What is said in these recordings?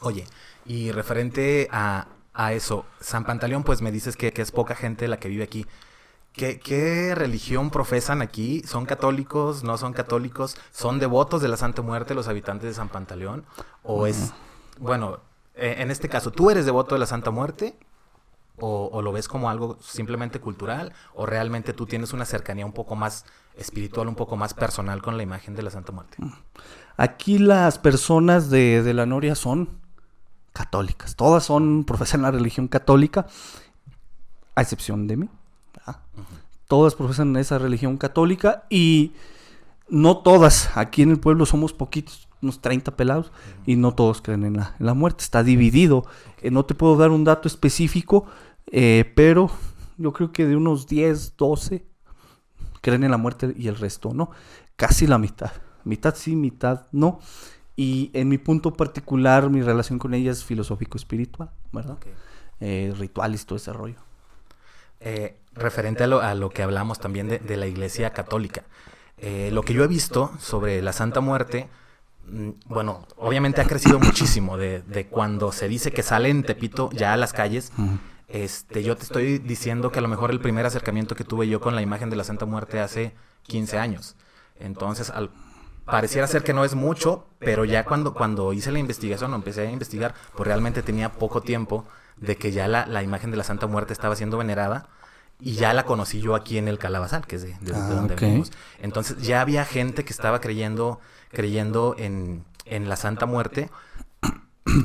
Oye, y referente a, eso, San Pantaleón, pues me dices que, es poca gente la que vive aquí. ¿Qué, religión profesan aquí? ¿Son católicos? ¿No son católicos? ¿Son devotos de la Santa Muerte los habitantes de San Pantaleón? ¿O es, bueno, e, en este caso, tú eres devoto de la Santa Muerte? O, lo ves como algo simplemente cultural o realmente tú tienes una cercanía un poco más espiritual, un poco más personal con la imagen de la Santa Muerte? Aquí las personas de, de la Noria son católicas. Todas son, profesan la religión católica, a excepción de mí. Todas profesan esa religión católica y no todas. Aquí en el pueblo somos poquitos, unos 30 pelados, y no todos creen en la, la muerte. Está dividido. Eh, no te puedo dar un dato específico, eh, pero yo creo que de unos 10, 12 creen en la muerte y el resto no. Casi la mitad. Mitad sí, mitad no. Y en mi punto particular, mi relación con ella es filosófico-espiritual, ¿verdad? Eh, rituales, todo ese rollo. Eh, referente a lo, a lo, que hablamos también de, la Iglesia Católica. Eh, lo que yo he visto sobre la Santa Muerte, mm, bueno, obviamente ha crecido muchísimo de, de, cuando se dice que sale en Tepito ya a las calles. Este, yo te estoy diciendo que a lo mejor el primer acercamiento que tuve yo con la imagen de la Santa Muerte hace 15 años. Entonces, al, pareciera ser que no es mucho, pero ya cuando, cuando hice la investigación o empecé a investigar, pues realmente tenía poco tiempo de que ya la, imagen de la Santa Muerte estaba siendo venerada y ya la conocí yo aquí en el Calabazal, que es de, ah, donde venimos. Entonces ya había gente que estaba creyendo, creyendo en, en la Santa Muerte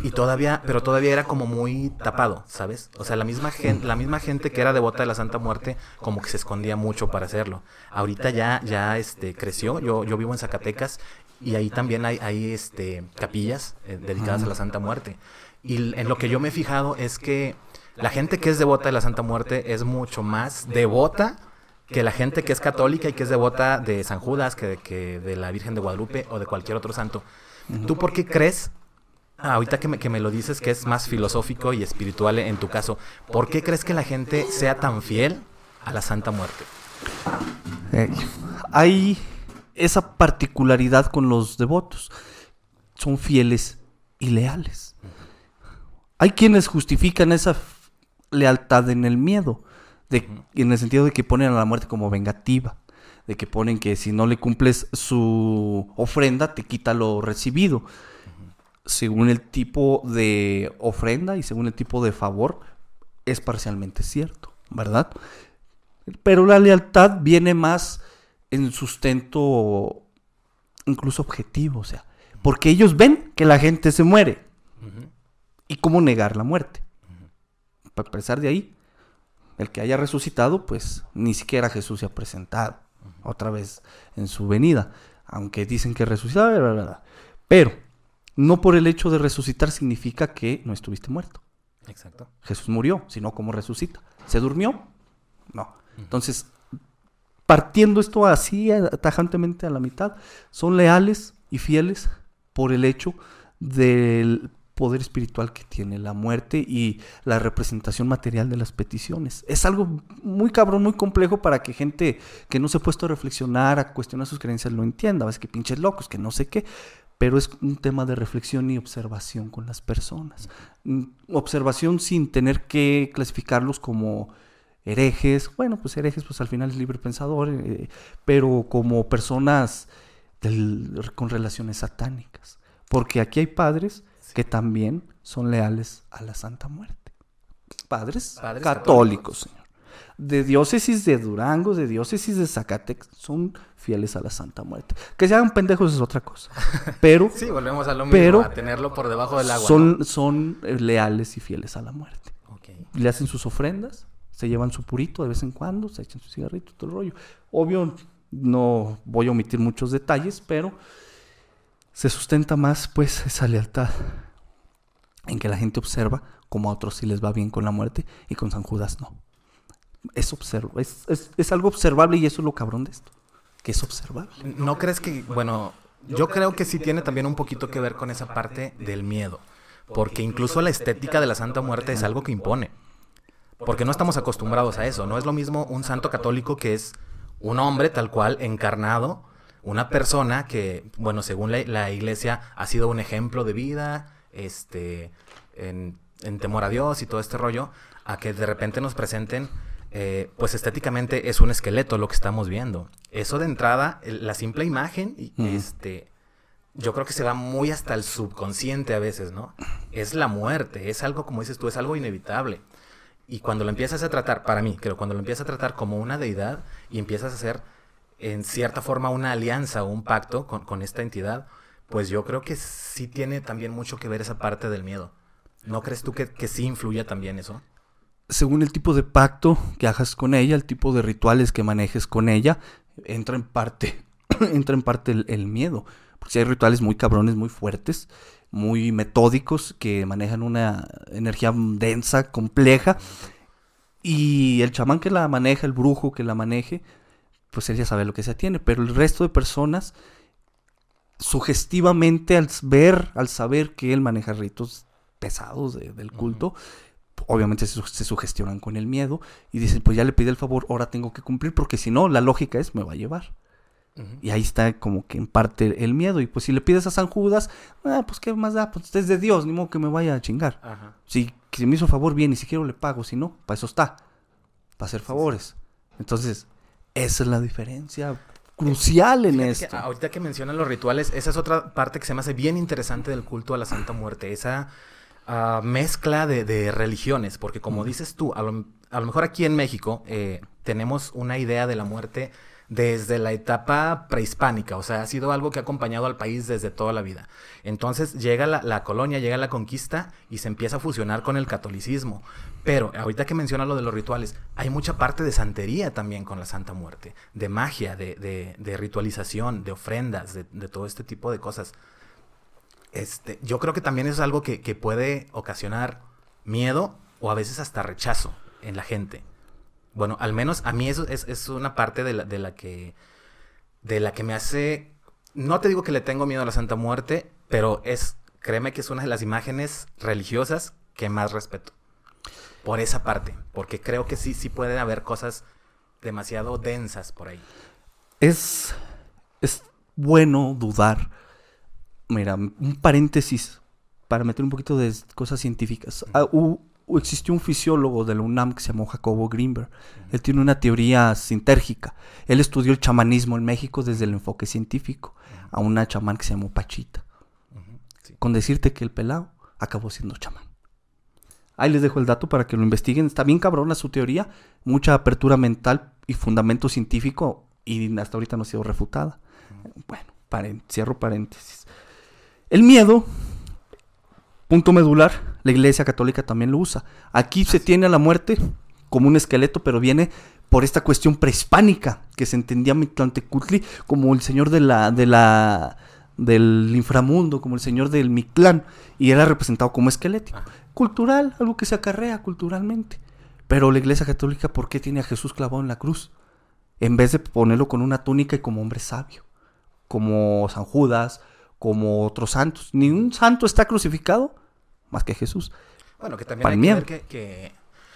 y todavía, pero todavía era como muy tapado, ¿sabes? O sea, la misma gente, la misma gente que era devota de la Santa Muerte, como que se escondía mucho para hacerlo. Ahorita ya, ya este, creció, yo, yo vivo en Zacatecas, y ahí también hay, este capillas eh, dedicadas a la Santa Muerte. Y en lo que yo me he fijado es que la gente que es devota de la Santa Muerte es mucho más devota que la gente que es católica y que es devota de San Judas, que, que de la Virgen de Guadalupe o de cualquier otro santo. ¿Tú por qué crees Ah, ahorita que me, que me lo dices que es más filosófico y espiritual en tu caso, ¿por qué crees que la gente sea tan fiel a la Santa Muerte? Eh, hay esa particularidad con los devotos. Son fieles y leales. Hay quienes justifican esa lealtad en el miedo, de, en el sentido de que ponen a la muerte como vengativa, de que ponen que si no le cumples su ofrenda te quita lo recibido según el tipo de ofrenda y según el tipo de favor, es parcialmente cierto, ¿verdad? Pero la lealtad viene más en sustento incluso objetivo, o sea, porque ellos ven que la gente se muere. ¿Y cómo negar la muerte? Para de ahí, el que haya resucitado, pues ni siquiera Jesús se ha presentado otra vez en su venida, aunque dicen que resucitaba, ¿verdad? pero no por el hecho de resucitar significa que no estuviste muerto. Exacto. Jesús murió, sino como resucita. ¿Se durmió? No. Entonces, partiendo esto así tajantemente a la mitad, son leales y fieles por el hecho del poder espiritual que tiene la muerte y la representación material de las peticiones. Es algo muy cabrón, muy complejo para que gente que no se ha puesto a reflexionar, a cuestionar sus creencias lo entienda. veces que pinches locos, que no sé qué pero es un tema de reflexión y observación con las personas. Mm, observación sin tener que clasificarlos como herejes, bueno, pues herejes, pues al final es libre pensador, eh, pero como personas con relaciones satánicas. Porque aquí hay padres que también son leales a la Santa Muerte. Padres, católicos, católicos, Señor de diócesis de Durango, de diócesis de Zacatecas, son fieles a la Santa Muerte. Que se hagan pendejos es otra cosa. Pero. sí, volvemos a tenerlo por debajo del agua. Son, eh, leales y fieles a la muerte. Le hacen sus ofrendas, se llevan su purito de vez en cuando, se echan su cigarrito, todo el rollo. Obvio, no voy a omitir muchos detalles, pero se sustenta más, pues, esa lealtad en que la gente observa como a otros sí les va bien con la muerte y con San Judas no es, es, algo observable y eso es lo cabrón de esto, que es observable. ¿No crees que, bueno, yo creo que sí tiene también un poquito que ver con esa parte del miedo, porque incluso la estética de la Santa Muerte es algo que impone, porque no estamos acostumbrados a eso, no es lo mismo un santo católico que es un hombre tal cual encarnado, una persona que, bueno, según la, iglesia ha sido un ejemplo de vida, este, en temor a Dios y todo este rollo, a que de repente nos presenten eh, pues estéticamente es un esqueleto lo que estamos viendo. Eso de entrada, la simple imagen, este, yo creo que se va muy hasta el subconsciente a veces, ¿no? Es la muerte, es algo, como dices tú, es algo inevitable. Y cuando lo empiezas a tratar, para mí, creo, cuando lo empiezas a tratar como una deidad y empiezas a hacer, en cierta forma, una alianza o un pacto con, esta entidad, pues yo creo que sí tiene también mucho que ver esa parte del miedo. ¿No crees tú que, que sí influye también eso? según el tipo de pacto que hagas con ella, el tipo de rituales que manejes con ella, entra en parte, entra en parte el, miedo. Porque si hay rituales muy cabrones, muy fuertes, muy metódicos, que manejan una energía densa, compleja, y el chamán que la maneja, el brujo que la maneje, pues él ya sabe lo que se atiene. Pero el resto de personas, sugestivamente al ver, al saber que él maneja ritos pesados del culto, obviamente se, sugestionan con el miedo y dicen, pues ya le pide el favor, ahora tengo que cumplir, porque si no, la lógica es, me va a llevar. Y ahí está como que en parte el miedo. Y pues si le pides a San Judas, ah, pues qué más da, pues es de Dios, ni modo que me vaya a chingar. Si, me hizo favor, bien, y si quiero le pago, si no, para eso está, para hacer favores. Entonces, esa es la diferencia eh, crucial en esto. ahorita que mencionan los rituales, esa es otra parte que se me hace bien interesante del culto a la Santa Muerte. Esa mezcla de, religiones, porque como dices tú, a lo, mejor aquí en México eh, tenemos una idea de la muerte desde la etapa prehispánica, o sea, ha sido algo que ha acompañado al país desde toda la vida. Entonces llega la, colonia, llega la conquista y se empieza a fusionar con el catolicismo. Pero ahorita que menciona lo de los rituales, hay mucha parte de santería también con la Santa Muerte, de magia, de, ritualización, de ofrendas, de, todo este tipo de cosas. Este, yo creo que también es algo que, puede ocasionar miedo o a veces hasta rechazo en la gente. Bueno, al menos a mí eso es, una parte de la, de la, que. de la que me hace. No te digo que le tengo miedo a la Santa Muerte, pero es. Créeme que es una de las imágenes religiosas que más respeto. Por esa parte. Porque creo que sí, sí pueden haber cosas demasiado densas por ahí. Es. es bueno dudar mira, un paréntesis para meter un poquito de cosas científicas. Ah, existió un fisiólogo de la UNAM que se llamó Jacobo Greenberg. Él tiene una teoría sintérgica. Él estudió el chamanismo en México desde el enfoque científico a una chamán que se llamó Pachita. Con decirte que el pelado acabó siendo chamán. Ahí les dejo el dato para que lo investiguen. Está bien cabrona su teoría, mucha apertura mental y fundamento científico y hasta ahorita no ha sido refutada. Bueno, cierro paréntesis. El miedo, punto medular, la Iglesia Católica también lo usa. Aquí se tiene a la muerte como un esqueleto, pero viene por esta cuestión prehispánica que se entendía Mictlantecutli como el señor de la, de la, del inframundo, como el señor del Mictlán, y era representado como esquelético. Cultural, algo que se acarrea culturalmente. Pero la Iglesia Católica, ¿por qué tiene a Jesús clavado en la cruz? En vez de ponerlo con una túnica y como hombre sabio, como San Judas, como otros santos. Ni un santo está crucificado más que Jesús. Bueno, que también hay que ver que,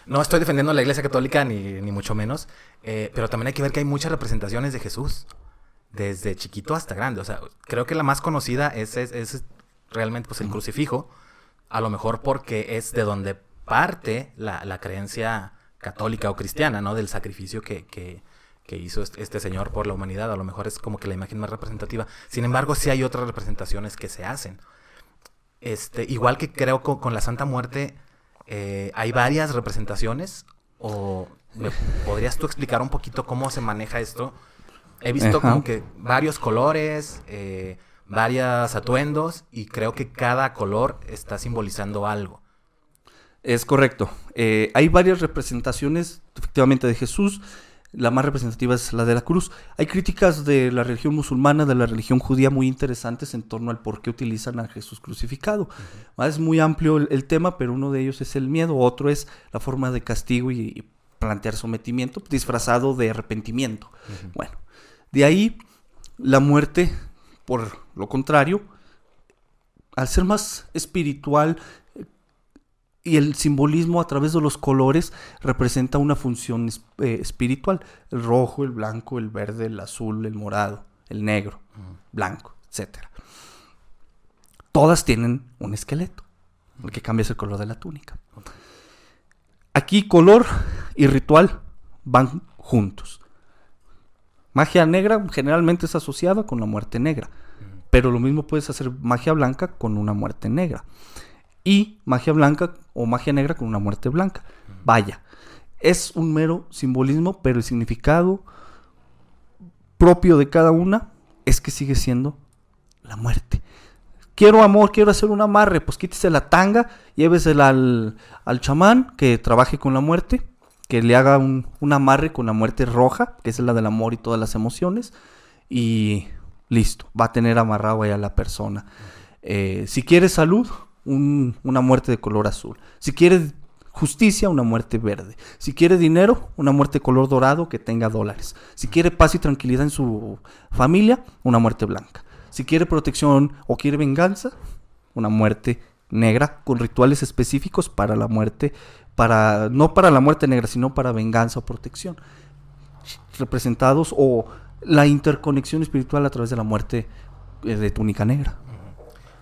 No estoy defendiendo la iglesia católica, ni, mucho menos, eh, pero también hay que ver que hay muchas representaciones de Jesús, desde chiquito hasta grande. O sea, creo que la más conocida es, es, realmente pues, el crucifijo, a lo mejor porque es de donde parte la, la creencia católica o cristiana, ¿no? Del sacrificio que, que que hizo este, este señor por la humanidad. A lo mejor es como que la imagen más representativa. Sin embargo, sí hay otras representaciones que se hacen. Este, igual que creo con, con la Santa Muerte, eh, hay varias representaciones. ¿O me, podrías tú explicar un poquito cómo se maneja esto? He visto como que varios colores, eh, varios atuendos, y creo que cada color está simbolizando algo. Es correcto. Eh, hay varias representaciones, efectivamente, de Jesús. La más representativa es la de la cruz. Hay críticas de la religión musulmana, de la religión judía muy interesantes en torno al por qué utilizan a Jesús crucificado. Es muy amplio el, tema, pero uno de ellos es el miedo, otro es la forma de castigo y, plantear sometimiento disfrazado de arrepentimiento. Bueno, de ahí la muerte, por lo contrario, al ser más espiritual, y el simbolismo a través de los colores representa una función eh, espiritual. El rojo, el blanco, el verde, el azul, el morado, el negro, blanco, etc. Todas tienen un esqueleto, el que cambia es el color de la túnica. Aquí color y ritual van juntos. Magia negra generalmente es asociada con la muerte negra, pero lo mismo puedes hacer magia blanca con una muerte negra y magia blanca o magia negra con una muerte blanca. Vaya, es un mero simbolismo, pero el significado propio de cada una es que sigue siendo la muerte. Quiero amor, quiero hacer un amarre, pues quítese la tanga, llévesela al, al chamán que trabaje con la muerte, que le haga un, amarre con la muerte roja, que es la del amor y todas las emociones, y listo, va a tener amarrado ahí a la persona. Eh, si quieres salud, una muerte de color azul. Si quiere justicia, una muerte verde. Si quiere dinero, una muerte de color dorado que tenga dólares. Si quiere paz y tranquilidad en su familia, una muerte blanca. Si quiere protección o quiere venganza, una muerte negra con rituales específicos para la muerte, para no para la muerte negra, sino para venganza o protección. Representados o la interconexión espiritual a través de la muerte eh, de túnica negra.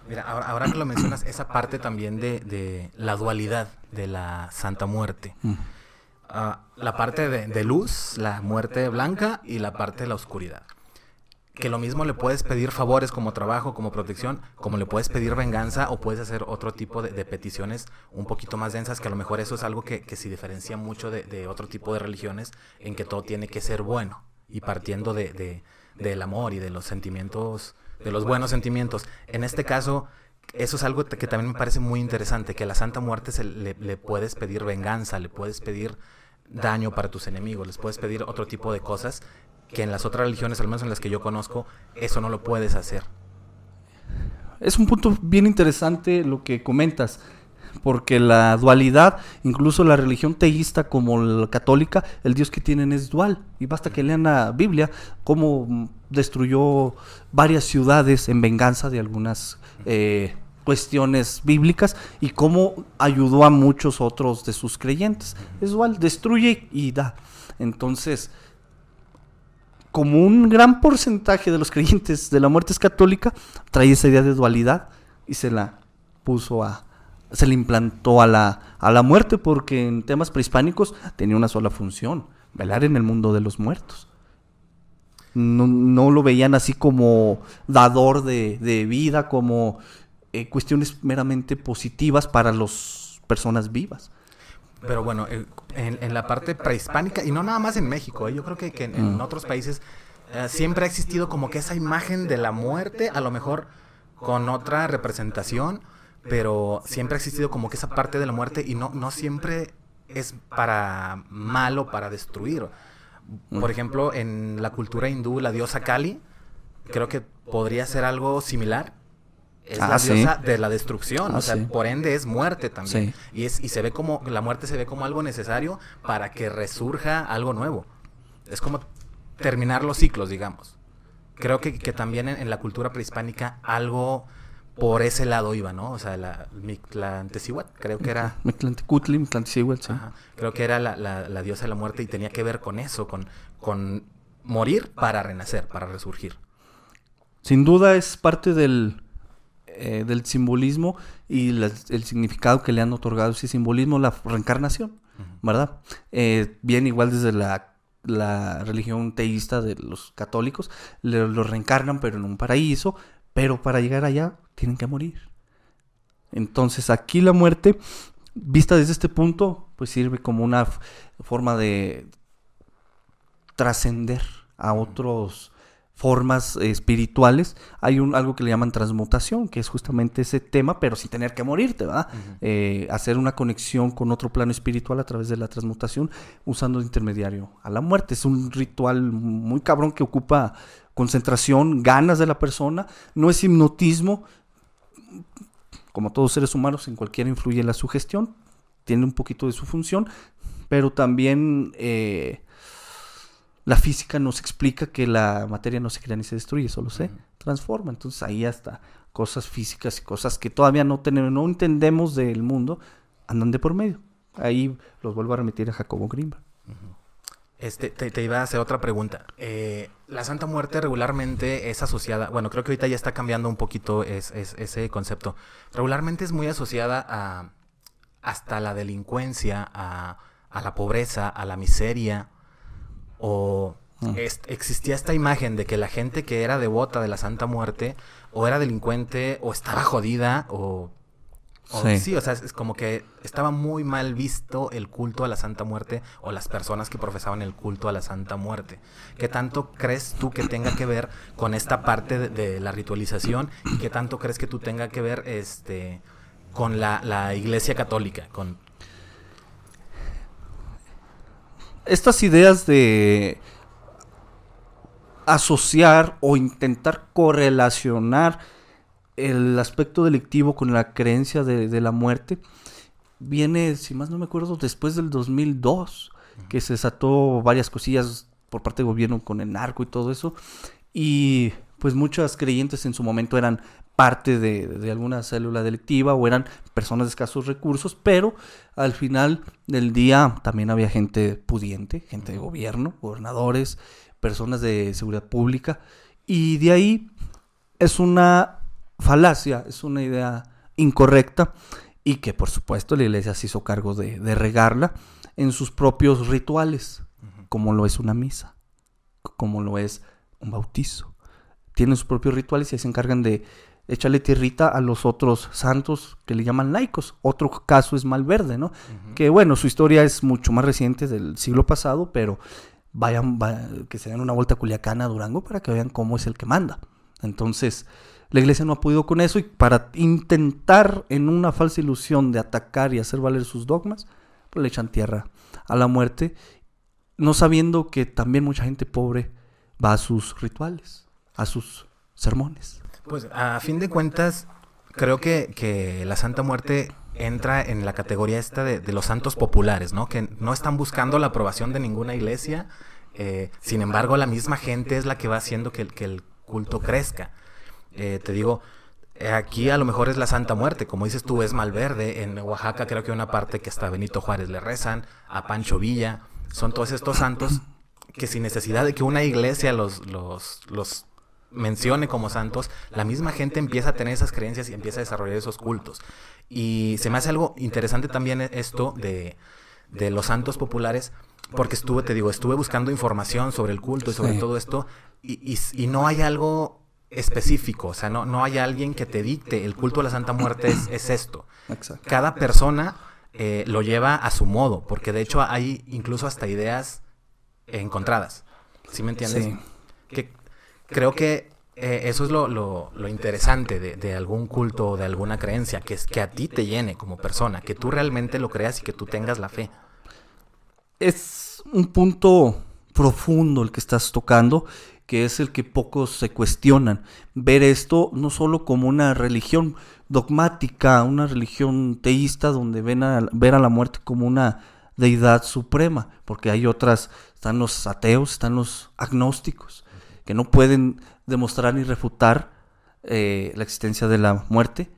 Mira, ahora, que lo mencionas, esa parte también de, la dualidad de la Santa Muerte. Mm. Ah, la parte de, luz, la muerte blanca y la parte de la oscuridad. Que lo mismo le puedes pedir favores como trabajo, como protección, como le puedes pedir venganza o puedes hacer otro tipo de, peticiones un poquito más densas, que a lo mejor eso es algo que, que se diferencia mucho de, otro tipo de religiones en que todo tiene que ser bueno y partiendo del amor y de los sentimientos de los buenos sentimientos. En este caso, eso es algo que también me parece muy interesante, que a la Santa Muerte se le, le, puedes pedir venganza, le puedes pedir daño para tus enemigos, les puedes pedir otro tipo de cosas que en las otras religiones, al menos en las que yo conozco, eso no lo puedes hacer. Es un punto bien interesante lo que comentas porque la dualidad, incluso la religión teísta como la católica, el Dios que tienen es dual. Y basta que lean la Biblia cómo destruyó varias ciudades en venganza de algunas eh, cuestiones bíblicas y cómo ayudó a muchos otros de sus creyentes. Es dual, destruye y da. Entonces, como un gran porcentaje de los creyentes de la muerte es católica, trae esa idea de dualidad y se la puso a, se le implantó a la, muerte porque en temas prehispánicos tenía una sola función, velar en el mundo de los muertos. No, lo veían así como dador de, de vida, como eh, cuestiones meramente positivas para las personas vivas. Pero bueno, eh, en, la parte prehispánica, y no nada más en México, eh, yo creo que, en, mm. otros países siempre ha existido como que esa imagen de la muerte, a lo mejor con otra representación, pero siempre ha existido como que esa parte de la muerte y no, no siempre es para malo, para destruir. Mm. Por ejemplo, en la cultura hindú, la diosa Kali, creo que podría ser algo similar. Es ah, la diosa de la destrucción, ah, o sea, por ende es muerte también. Y, es, y se ve como, la muerte se ve como algo necesario para que resurja algo nuevo. Es como terminar los ciclos, digamos. Creo que, también en la cultura prehispánica algo por ese lado iba, ¿no? O sea, la Mictlantecihuat, creo que era. Mictlantecutli, Mictlantecihuat, sí. creo que era la, diosa de la muerte y tenía que ver con eso, con, con morir para renacer, para resurgir. Sin duda es parte del, eh, simbolismo y el significado que le han otorgado ese simbolismo, la reencarnación, ¿verdad? Eh, bien, igual desde la religión teísta de los católicos, lo reencarnan pero en un paraíso, pero para llegar allá tienen que morir. Entonces aquí la muerte, vista desde este punto, pues sirve como una forma de trascender a otros formas espirituales, hay un, algo que le llaman transmutación, que es justamente ese tema, pero sin tener que morirte, ¿verdad? Eh, hacer una conexión con otro plano espiritual a través de la transmutación usando el intermediario a la muerte. Es un ritual muy cabrón que ocupa concentración, ganas de la persona, no es hipnotismo, como todos seres humanos, en cualquiera influye la sugestión, tiene un poquito de su función, pero también... Eh, la física nos explica que la materia no se crea ni se destruye, solo se transforma. Entonces ahí hasta cosas físicas y cosas que todavía no tenemos, no entendemos del mundo, andan de por medio. Ahí los vuelvo a remitir a Jacobo Grimba. Este, te, iba a hacer otra pregunta. Eh, la Santa Muerte regularmente es asociada, bueno, creo que ahorita ya está cambiando un poquito ese concepto. Regularmente es muy asociada a hasta la delincuencia, a la pobreza, a la miseria, o ah. existía esta imagen de que la gente que era devota de la Santa Muerte o era delincuente o estaba jodida o... sí. o sea, es, como que estaba muy mal visto el culto a la Santa Muerte o las personas que profesaban el culto a la Santa Muerte. ¿Qué tanto crees tú que tenga que ver con esta parte de, la ritualización y qué tanto crees que tú tenga que ver este, con la, la Iglesia Católica, con estas ideas de asociar o intentar correlacionar el aspecto delictivo con la creencia de, la muerte viene, si más no me acuerdo, después del 2002, que se desató varias cosillas por parte del gobierno con el narco y todo eso. Y pues muchas creyentes en su momento eran parte de, alguna célula delictiva o eran personas de escasos recursos, pero al final del día también había gente pudiente, gente de gobierno, gobernadores, personas de seguridad pública, y de ahí es una falacia, es una idea incorrecta y que por supuesto la iglesia se hizo cargo de, de regarla en sus propios rituales, como lo es una misa, como lo es un bautizo. Tienen sus propios rituales y se encargan de échale tierrita a los otros santos que le llaman laicos. Otro caso es Malverde, ¿no? Que bueno, su historia es mucho más reciente, del siglo pasado, pero vayan, que se den una vuelta a a Durango, para que vean cómo es el que manda. Entonces, la iglesia no ha podido con eso y para intentar en una falsa ilusión de atacar y hacer valer sus dogmas, pues le echan tierra a la muerte, no sabiendo que también mucha gente pobre va a sus rituales, a sus sermones. Pues a fin de cuentas, creo que, la Santa Muerte entra en la categoría esta de, los santos populares, ¿no? Que no están buscando la aprobación de ninguna iglesia, eh, sin embargo la misma gente es la que va haciendo que, que el culto crezca. Eh, te digo, aquí a lo mejor es la Santa Muerte, como dices tú, es Malverde, en Oaxaca creo que hay una parte que hasta Benito Juárez le rezan, a Pancho Villa, son todos estos santos que sin necesidad de que una iglesia los, los, los mencione como santos, la misma gente empieza a tener esas creencias y empieza a desarrollar esos cultos. Y se me hace algo interesante también esto de, los santos populares, porque estuve, te digo, estuve buscando información sobre el culto y sobre todo esto, y, no hay algo específico, o sea, no, no hay alguien que te dicte, el culto a la Santa Muerte es, esto. Cada persona eh, lo lleva a su modo, porque de hecho hay incluso hasta ideas encontradas, ¿sí me entiendes? Sí creo que eh, eso es lo, interesante de, algún culto o de alguna creencia, que es que a ti te llene como persona, que tú realmente lo creas y que tú tengas la fe. Es un punto profundo el que estás tocando, que es el que pocos se cuestionan. Ver esto no solo como una religión dogmática, una religión teísta donde ven a, ver a la muerte como una deidad suprema, porque hay otras, están los ateos, están los agnósticos que no pueden demostrar ni refutar eh, la existencia de la muerte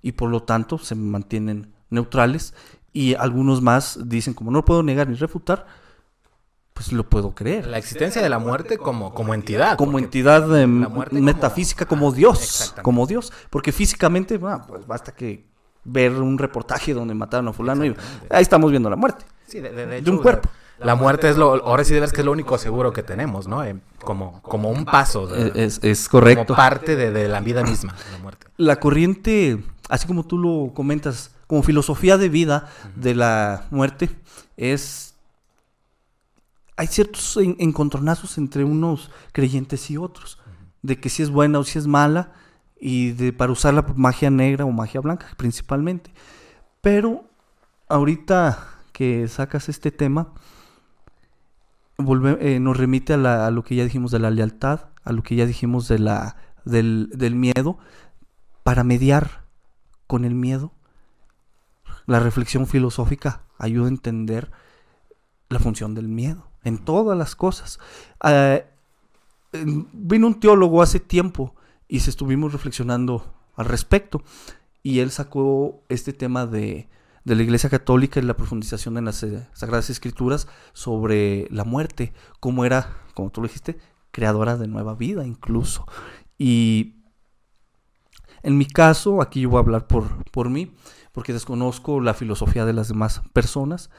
y por lo tanto se mantienen neutrales y algunos más dicen como no puedo negar ni refutar, pues lo puedo creer. La existencia de la muerte como, como entidad. Como entidad em, metafísica, como, Dios. Como Dios. Porque físicamente, pues basta que ver un reportaje donde mataron a fulano y ahí estamos viendo la muerte. de un cuerpo la muerte es lo, ahora sí debes que es lo único seguro que tenemos, ¿no? Eh, como, como un paso. es, correcto. Como parte de, la vida misma, la muerte. La corriente, así como tú lo comentas, como filosofía de vida de la muerte, es... Hay ciertos encontronazos entre unos creyentes y otros, de que si es buena o si es mala, y de, para usar la magia negra o magia blanca principalmente. Pero ahorita que sacas este tema, eh, nos remite a, lo que ya dijimos de la lealtad, a lo que ya dijimos de la, del, miedo, para mediar con el miedo. La reflexión filosófica ayuda a entender la función del miedo en todas las cosas. Ah, vino un teólogo hace tiempo y se estuvimos reflexionando al respecto y él sacó este tema de de la Iglesia Católica y la profundización en las eh, Sagradas Escrituras sobre la muerte, como era, como tú lo dijiste, creadora de nueva vida incluso. Y en mi caso, aquí yo voy a hablar por, por mí, porque desconozco la filosofía de las demás personas.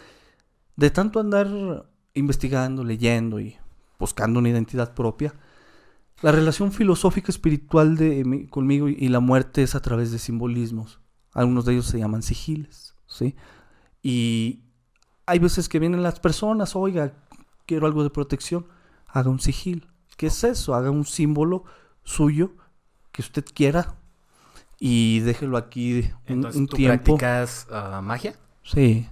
De tanto andar investigando, leyendo y buscando una identidad propia, la relación filosófica espiritual de, conmigo y la muerte es a través de simbolismos. Algunos de ellos se llaman sigiles. ¿sí? Y hay veces que vienen las personas, oiga, quiero algo de protección, haga un sigil. ¿Qué es eso? Haga un símbolo suyo que usted quiera y déjelo aquí un, ¿tú practicas ah, magia? Sí.